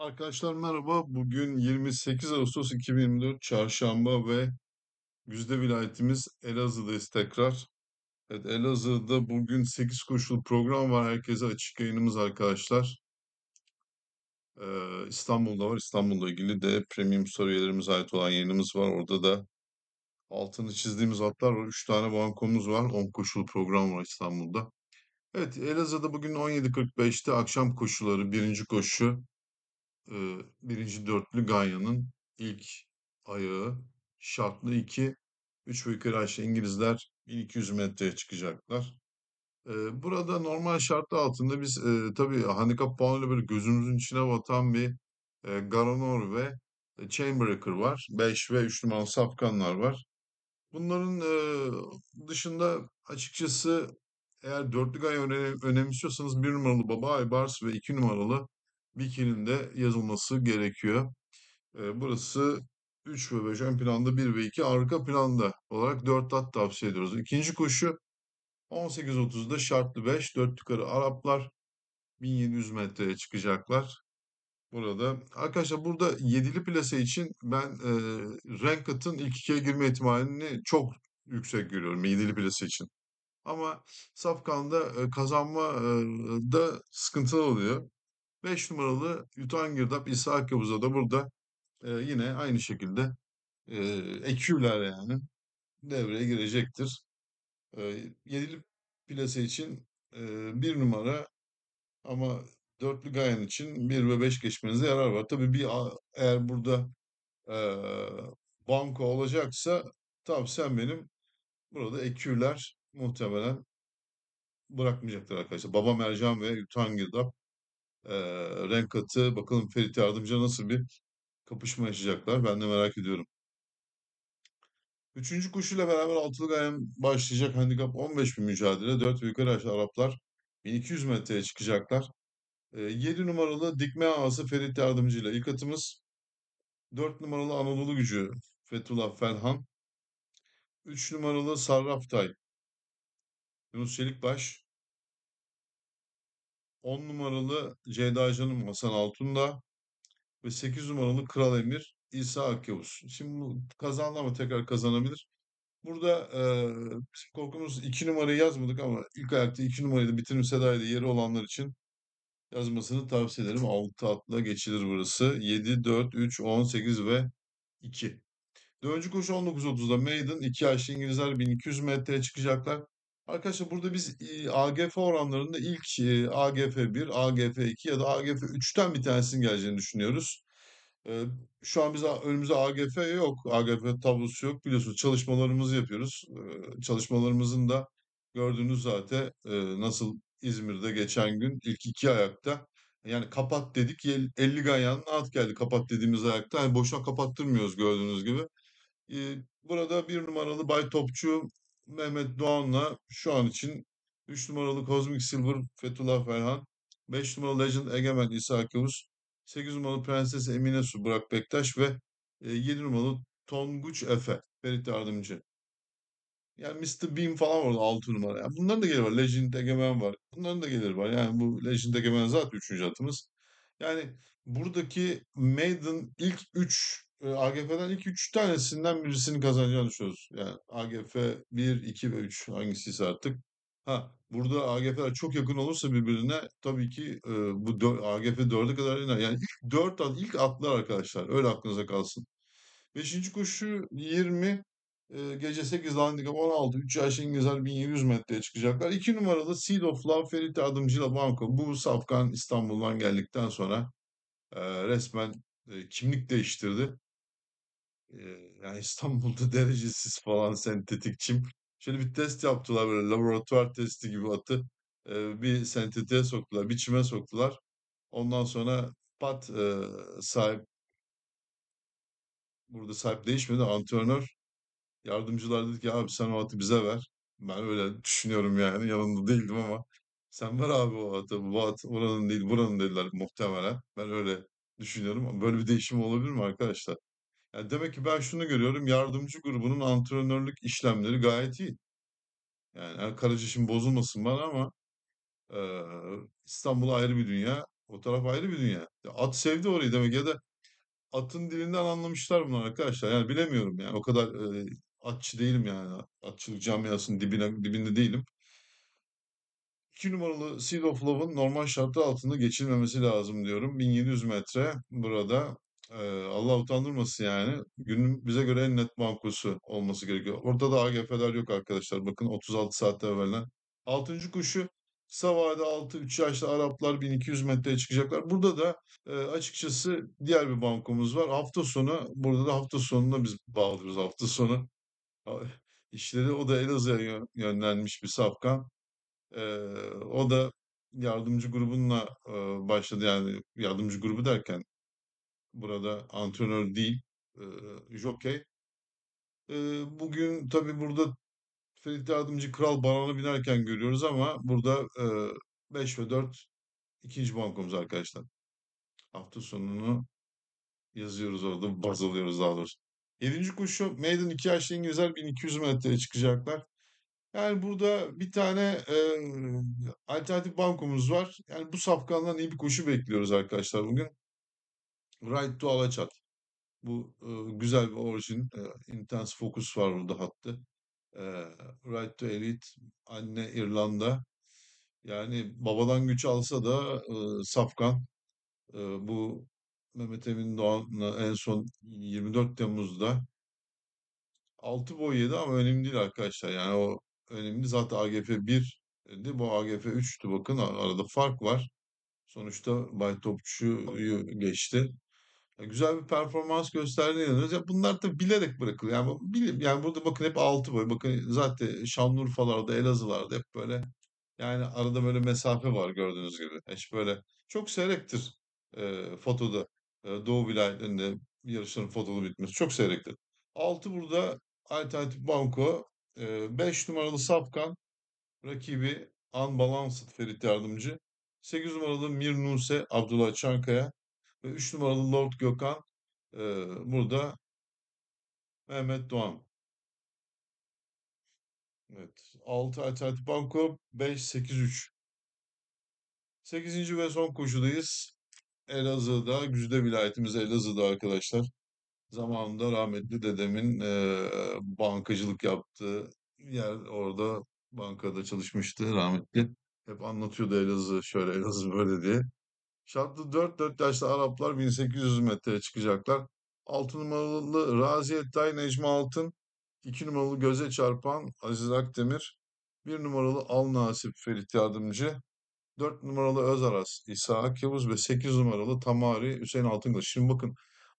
Arkadaşlar merhaba. Bugün 28 Ağustos 2024 Çarşamba ve Güzde vilayetimiz Elazığ'dayız tekrar. Evet Elazığ'da bugün 8 koşulu program var. Herkese açık yayınımız arkadaşlar. Ee, İstanbul'da var. İstanbul'la ilgili de premium storylerimize ait olan yayınımız var. Orada da altını çizdiğimiz hatlar var. 3 tane bankomuz var. 10 koşulu program var İstanbul'da. Evet Elazığ'da bugün 17.45'te akşam koşuları birinci koşu birinci dörtlü Ganya'nın ilk ayağı şartlı iki üç ve yukarı aşağı İngilizler 1200 metreye çıkacaklar. burada normal şartlar altında biz e, tabii handikap puanıyla böyle gözümüzün içine batan bir e, Garanor ve e, Chainbreaker var. 5 ve 3 numaralı Safkanlar var. Bunların e, dışında açıkçası eğer dörtlü gay önemsiyorsanız bir numaralı Baba Aybars ve iki numaralı wiki'nin de yazılması gerekiyor. E, burası 3 ve 5 ön planda 1 ve 2 arka planda olarak 4 at tavsiye ediyoruz. İkinci koşu 18.30'da şartlı 5 4 yukarı Araplar 1700 metreye çıkacaklar. Burada arkadaşlar burada 7'li plase için ben e, Renkat'ın ilk ikiye girme ihtimalini çok yüksek görüyorum 7'li plase için. Ama Safkan'da e, kazanma e, da sıkıntılı oluyor. 5 numaralı Yutan Girdap İsa Kavuz'a da burada e, yine aynı şekilde e, eküler yani devreye girecektir. E, yedili plase için e, 1 numara ama dörtlü gayen için 1 ve 5 geçmenize yarar var. Tabii bir eğer burada e, banko olacaksa sen benim burada eküler muhtemelen bırakmayacaklar arkadaşlar. Baba Mercan ve Yutan Girdap e, renk katı. Bakalım Ferit Yardımcı nasıl bir kapışma yaşayacaklar. Ben de merak ediyorum. Üçüncü koşuyla beraber altılı gayem başlayacak handikap 15 bin mücadele. dört ve yukarı aşağı Araplar 1200 metreye çıkacaklar. E, 7 numaralı dikme ağası Ferit Yardımcı ile ilk atımız. 4 numaralı Anadolu gücü Fethullah Felhan. 3 numaralı Sarraftay Yunus Çelikbaş. 10 numaralı Ceyda Canım Hasan Altun'da ve 8 numaralı Kral Emir İsa Akyavuz. Şimdi bu kazandı ama tekrar kazanabilir. Burada e, bizim korkumuz 2 numarayı yazmadık ama ilk ayakta 2 numarayı da bitirim sedayda yeri olanlar için yazmasını tavsiye ederim. 6 atla geçilir burası. 7, 4, 3, 10, 8 ve 2. Dördüncü koşu 19.30'da Maiden. 2 yaşlı İngilizler 1200 metreye çıkacaklar. Arkadaşlar burada biz AGF oranlarında ilk e, AGF 1, AGF 2 ya da AGF 3'ten bir tanesinin geleceğini düşünüyoruz. E, şu an biz önümüze AGF yok. AGF tablosu yok. Biliyorsunuz çalışmalarımızı yapıyoruz. E, çalışmalarımızın da gördüğünüz zaten nasıl İzmir'de geçen gün ilk iki ayakta yani kapat dedik 50 ganyanın alt geldi kapat dediğimiz ayakta. Yani boşuna kapattırmıyoruz gördüğünüz gibi. Burada bir numaralı Bay Topçu Mehmet Doğan'la şu an için 3 numaralı Cosmic Silver Fethullah Ferhan, 5 numaralı Legend Egemen İsa Kavus, 8 numaralı Prenses Emine Su Burak Bektaş ve 7 e, numaralı Tonguç Efe Ferit Yardımcı. Yani Mr. Bean falan orada 6 numara. Yani bunların da geliri var. Legend Egemen var. Bunların da geliri var. Yani bu Legend Egemen zaten 3. atımız. Yani buradaki Maiden ilk 3 e, AGF'den ilk 3 tanesinden birisini kazanacağını düşünüyoruz. Yani AGF 1, 2 ve 3 hangisiyse artık. Ha burada AGF'ler çok yakın olursa birbirine tabii ki e, bu 4, AGF 4'e kadar iner. Yani ilk 4 at, ilk atlar arkadaşlar. Öyle aklınıza kalsın. Beşinci koşu 20 e, gece 8'de handikap 16. 3 yaş İngilizler 1700 metreye çıkacaklar. 2 numaralı Seed of Love Ferit Adımcı'la Banko. Bu Safkan İstanbul'dan geldikten sonra e, resmen e, kimlik değiştirdi. E, yani İstanbul'da derecesiz falan sentetik çim. Şöyle bir test yaptılar böyle laboratuvar testi gibi atı. E, bir sentetiğe soktular, bir çime soktular. Ondan sonra pat e, sahip burada sahip değişmedi. Antrenör Yardımcılar dedi ki abi sen o atı bize ver. Ben öyle düşünüyorum yani yanında değildim ama sen ver abi o atı bu at oranın değil buranın dediler muhtemelen. Ben öyle düşünüyorum. Böyle bir değişim olabilir mi arkadaşlar? Yani demek ki ben şunu görüyorum yardımcı grubunun antrenörlük işlemleri gayet iyi. Yani, yani Karaca şimdi bozulmasın bana ama e, İstanbul ayrı bir dünya. O taraf ayrı bir dünya. at sevdi orayı demek ya da atın dilinden anlamışlar bunu arkadaşlar. Yani bilemiyorum yani o kadar e, atçı değilim yani. Atçılık camiasının dibine, dibinde değilim. 2 numaralı Seed of Love'ın normal şartlar altında geçilmemesi lazım diyorum. 1700 metre burada. Ee, Allah utandırmasın yani. Günün bize göre en net bankosu olması gerekiyor. Orada da AGF'ler yok arkadaşlar. Bakın 36 saatte verilen. 6. kuşu kısa 6-3 yaşlı Araplar 1200 metreye çıkacaklar. Burada da e, açıkçası diğer bir bankomuz var. Hafta sonu burada da hafta sonunda biz bağlıyoruz hafta sonu. İşleri o da Elazığ'a yön yönlenmiş bir sapkan. Eee, o da yardımcı grubunla, eee, başladı. Yani yardımcı grubu derken burada antrenör değil, eee, jokey. Eee, bugün tabii burada Ferit Yardımcı Kral banana binerken görüyoruz ama burada, eee, 5 ve 4 ikinci bankomuz arkadaşlar. Hafta sonunu yazıyoruz orada, baz alıyoruz daha doğrusu. Yedinci koşu Maiden 2 yaşlı İngilizler 1200 metreye çıkacaklar. Yani burada bir tane e, alternatif bankomuz var. Yani bu safkandan iyi bir koşu bekliyoruz arkadaşlar bugün. Right to Alaçat. Bu e, güzel bir orijin. E, intense focus var burada hattı. E, right to Elite. Anne İrlanda. Yani babadan güç alsa da e, safkan e, bu Mehmet Emin Doğan'la en son 24 Temmuz'da 6 boy yedi ama önemli değil arkadaşlar. Yani o önemli zaten AGF 1 di bu AGF 3'tü bakın arada fark var. Sonuçta Bay Topçu'yu geçti. Yani güzel bir performans gösterdiğine inanıyoruz. Ya bunlar da bilerek bırakılıyor. Yani, bilim, yani burada bakın hep 6 boy. Bakın zaten Şanlıurfa'larda, Elazığ'larda hep böyle yani arada böyle mesafe var gördüğünüz gibi. Hiç böyle çok seyrektir e, fotoda Doğu vilayetlerinde yarışların fotoğrafı bitmesi çok seyrektir. 6 burada Alternatif Banko, eee, 5 numaralı Sapkan rakibi Unbalanced Ferit Yardımcı, 8 numaralı Mir Nuse Abdullah Çankaya ve 3 numaralı Lord Gökhan burada Mehmet Doğan. Evet. 6 Alternatif Banko, 5 8 3. 8. ve son koşudayız. Elazığ'da, Güzde vilayetimiz Elazığ'da arkadaşlar. Zamanında rahmetli dedemin e, bankacılık yaptığı yer orada bankada çalışmıştı rahmetli. Hep anlatıyordu Elazığ şöyle Elazığ böyle diye. Şartlı 4-4 yaşlı Araplar 1800 metreye çıkacaklar. 6 numaralı Razi Ettay Necmi Altın, 2 numaralı Göze Çarpan Aziz Akdemir, 1 numaralı Al Nasip Ferit Yardımcı, 4 numaralı Özaras İsa Yavuz ve 8 numaralı Tamari Hüseyin Altıngaş. Şimdi bakın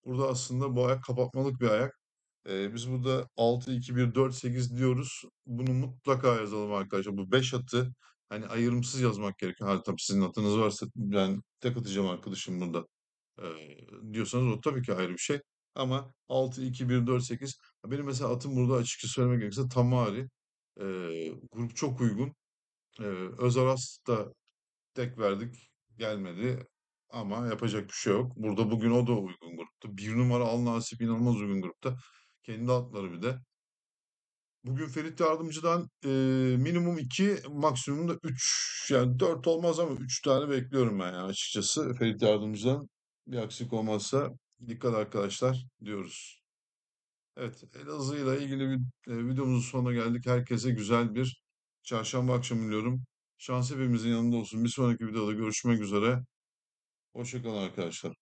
burada aslında bu ayak kapatmalık bir ayak. Ee, biz burada 6-2-1-4-8 diyoruz. Bunu mutlaka yazalım arkadaşlar. Bu 5 atı hani ayrımsız yazmak gerekiyor. Ha, tabii sizin atınız varsa ben tek atacağım arkadaşım burada ee, diyorsanız o tabii ki ayrı bir şey. Ama 6-2-1-4-8 benim mesela atım burada açıkça söylemek gerekirse Tamari. E, grup çok uygun. E, Özaras da Tek verdik gelmedi ama yapacak bir şey yok. Burada bugün o da uygun grupta. Bir numara Al Nasip inanılmaz uygun grupta. Kendi atları bir de. Bugün Ferit Yardımcı'dan e, minimum 2, maksimum da 3. Yani 4 olmaz ama 3 tane bekliyorum ben yani açıkçası. Ferit Yardımcı'dan bir aksilik olmazsa dikkat arkadaşlar diyoruz. Evet Elazığ ile ilgili bir, e, videomuzun sonuna geldik. Herkese güzel bir çarşamba akşamı diliyorum. Şans hepimizin yanında olsun. Bir sonraki videoda görüşmek üzere. Hoşçakalın arkadaşlar.